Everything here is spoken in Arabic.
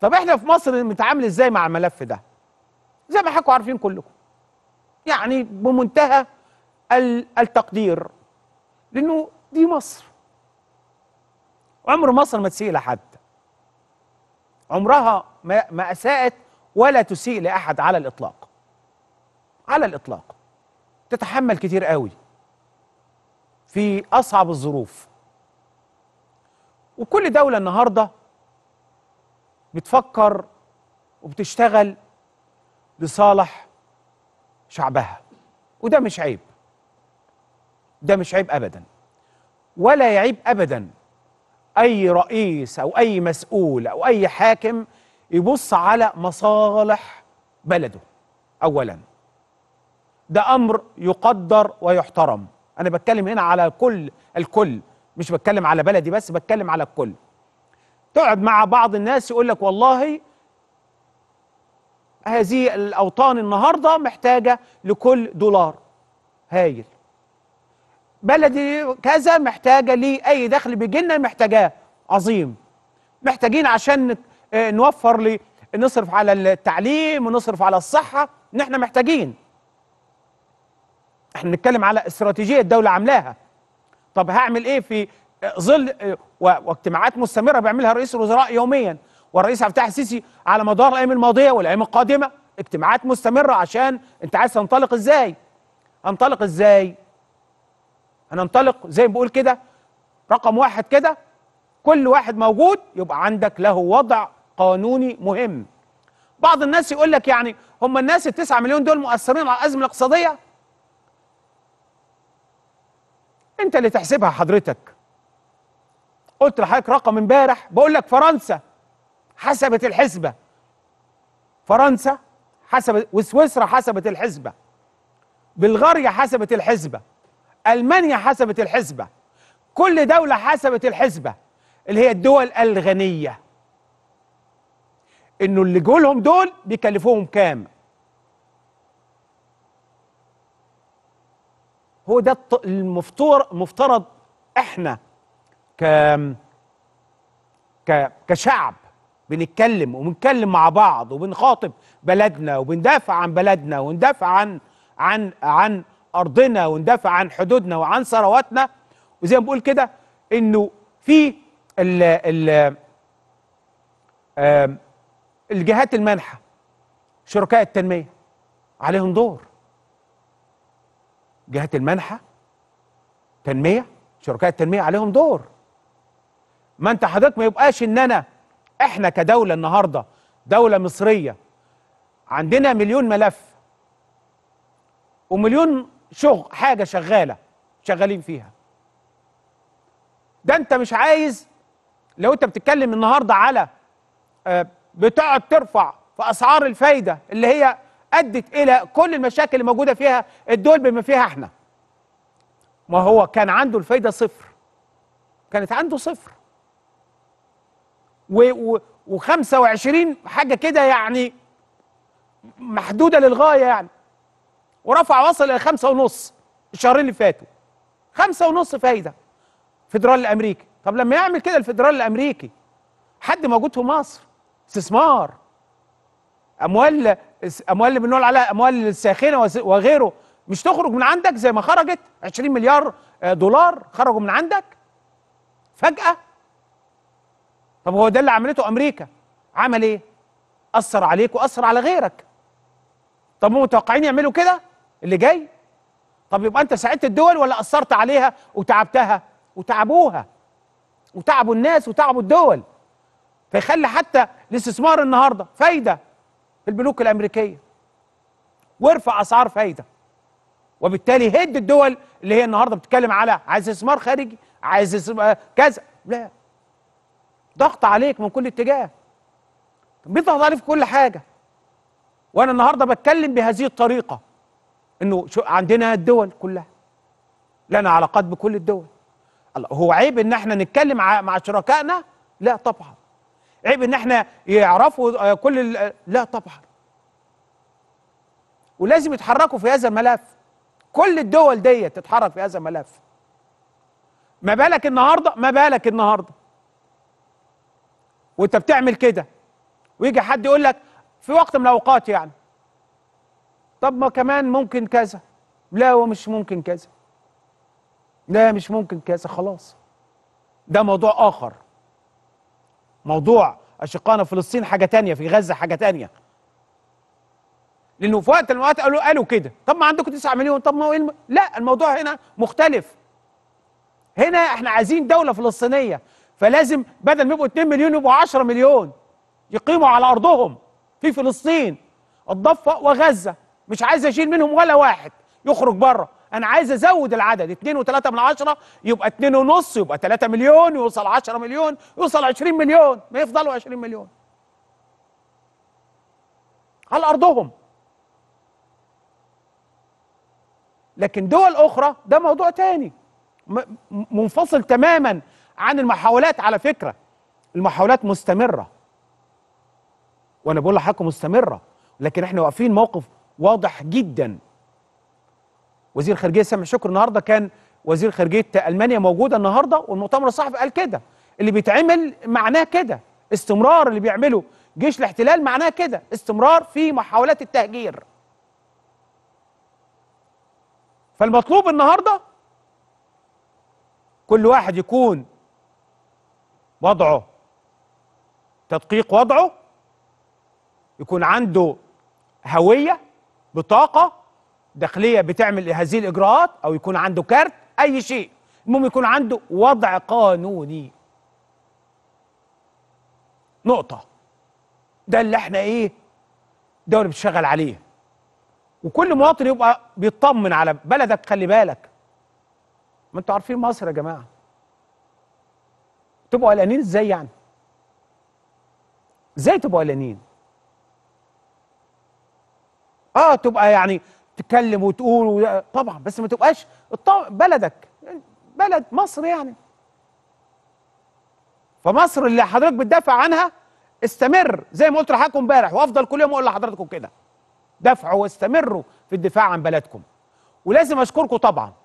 طب احنا في مصر بنتعامل ازاي مع الملف ده زي ما حكوا عارفين كلكم يعني بمنتهى التقدير لانه دي مصر عمر مصر ما تسيء لحد عمرها ما, ما اساءت ولا تسيء لاحد على الاطلاق على الاطلاق تتحمل كتير قوي في اصعب الظروف وكل دوله النهارده بتفكر وبتشتغل لصالح شعبها وده مش عيب ده مش عيب ابدا ولا يعيب ابدا اي رئيس او اي مسؤول او اي حاكم يبص على مصالح بلده اولا ده امر يقدر ويحترم انا بتكلم هنا على كل الكل مش بتكلم على بلدي بس بتكلم على الكل تقعد مع بعض الناس يقول لك والله هذه الأوطان النهاردة محتاجة لكل دولار هايل بلدي كذا محتاجة لي أي دخل لنا محتاجاه عظيم محتاجين عشان آه، نوفر لي نصرف على التعليم ونصرف على الصحة إن إحنا محتاجين احنا بنتكلم على استراتيجية الدولة عاملاها طب هعمل ايه في ظل واجتماعات مستمره بيعملها رئيس الوزراء يوميا والرئيس عبد الفتاح السيسي على مدار الايام الماضيه والايام القادمه اجتماعات مستمره عشان انت عايز تنطلق ازاي؟ هنطلق ازاي؟ هننطلق زي ما بقول كده رقم واحد كده كل واحد موجود يبقى عندك له وضع قانوني مهم. بعض الناس يقول لك يعني هم الناس ال 9 مليون دول مؤثرين على الازمه الاقتصاديه؟ انت اللي تحسبها حضرتك قلت لحضرتك رقم امبارح بقول لك فرنسا حسبت الحسبه فرنسا حسبت وسويسرا حسبت الحسبه بلغاريا حسبت الحسبه المانيا حسبت الحسبه كل دوله حسبت الحسبه اللي هي الدول الغنيه انه اللي جولهم دول بيكلفوهم كام هو ده المفترض مفترض احنا ك ك كشعب بنتكلم وبنتكلم مع بعض وبنخاطب بلدنا وبندافع عن بلدنا وندافع عن عن عن ارضنا وندافع عن حدودنا وعن ثرواتنا وزي ما بقول كده انه في ال ال الجهات المانحه شركاء التنميه عليهم دور جهات المانحه تنمية شركاء التنمية عليهم دور ما انت حضرتك ما يبقاش ان انا احنا كدوله النهارده دوله مصريه عندنا مليون ملف ومليون شغل حاجه شغاله شغالين فيها ده انت مش عايز لو انت بتتكلم النهارده على آه، بتقعد ترفع في اسعار الفايده اللي هي ادت الى كل المشاكل اللي موجوده فيها الدول بما فيها احنا ما هو كان عنده الفايده صفر كانت عنده صفر و25 حاجه كده يعني محدوده للغايه يعني ورفع وصل الى 5.5 ونص الشهرين اللي فاتوا 5.5 ونص فايده فدرال الامريكي طب لما يعمل كده الفدرال الامريكي حد موجود في مصر استثمار اموال اموال اللي بنقول عليها اموال الساخنه وغيره مش تخرج من عندك زي ما خرجت 20 مليار آه، دولار خرجوا من عندك فجاه طب هو ده اللي عملته امريكا عمل ايه اثر عليك واثر على غيرك طب هم متوقعين يعملوا كده اللي جاي طب يبقى انت ساعدت الدول ولا اثرت عليها وتعبتها وتعبوها وتعبوا الناس وتعبوا الدول فيخلي حتى الاستثمار النهارده فايده في البنوك الامريكيه وارفع اسعار فايده وبالتالي هد الدول اللي هي النهارده بتتكلم على عايز استثمار خارجي عايز آه، كذا لا ضغط عليك من كل اتجاه بيضغط عليك في كل حاجه وانا النهارده بتكلم بهذه الطريقه انه شو عندنا الدول كلها لنا علاقات بكل الدول الله هو عيب ان احنا نتكلم مع شركائنا لا طبعا عيب ان احنا يعرفوا آه، كل لا طبعا ولازم يتحركوا في هذا الملف كل الدول ديت تتحرك في هذا الملف ما بالك النهارده ما بالك النهارده وانت بتعمل كده ويجي حد يقول لك في وقت من الاوقات يعني طب ما كمان ممكن كذا لا ومش ممكن كذا لا مش ممكن كذا خلاص ده موضوع اخر موضوع اشقائنا فلسطين حاجه تانية في غزه حاجه تانية لانه في وقت الوقت قالوا قالوا كده طب ما عندكم 9 مليون طب ما هو إيه الم... لا الموضوع هنا مختلف هنا احنا عايزين دوله فلسطينيه فلازم بدل ما يبقوا 2 مليون يبقوا 10 مليون يقيموا على ارضهم في فلسطين الضفه وغزه مش عايز اشيل منهم ولا واحد يخرج بره انا عايز ازود العدد 2 و3 من 10 يبقى 2 ونص يبقى 3 مليون يوصل 10 مليون يوصل 20 مليون ما يفضلوا 20 مليون على ارضهم لكن دول اخرى ده موضوع تاني منفصل تماما عن المحاولات على فكرة المحاولات مستمرة وانا بقول لحضرتك مستمرة لكن احنا واقفين موقف واضح جدا وزير خارجية سامح شكر النهاردة كان وزير خارجية ألمانيا موجودة النهاردة والمؤتمر الصحفي قال كده اللي بيتعمل معناه كده استمرار اللي بيعمله جيش الاحتلال معناه كده استمرار في محاولات التهجير فالمطلوب النهارده كل واحد يكون وضعه تدقيق وضعه يكون عنده هوية بطاقة داخلية بتعمل هذه الإجراءات أو يكون عنده كارت أي شيء المهم يكون عنده وضع قانوني نقطة ده اللي احنا ايه دولة بتشغل عليه وكل مواطن يبقى بيطمن على بلدك خلي بالك ما انتوا عارفين مصر يا جماعه تبقوا قلقانين ازاي يعني ازاي تبقوا قلقانين اه تبقى يعني تتكلم وتقول و... طبعا بس ما تبقاش الطو... بلدك بلد مصر يعني فمصر اللي حضرتك بتدافع عنها استمر زي ما قلت لحضراتكم امبارح وافضل كل يوم اقول لحضراتكم كده دافعوا واستمروا في الدفاع عن بلدكم ولازم اشكركم طبعا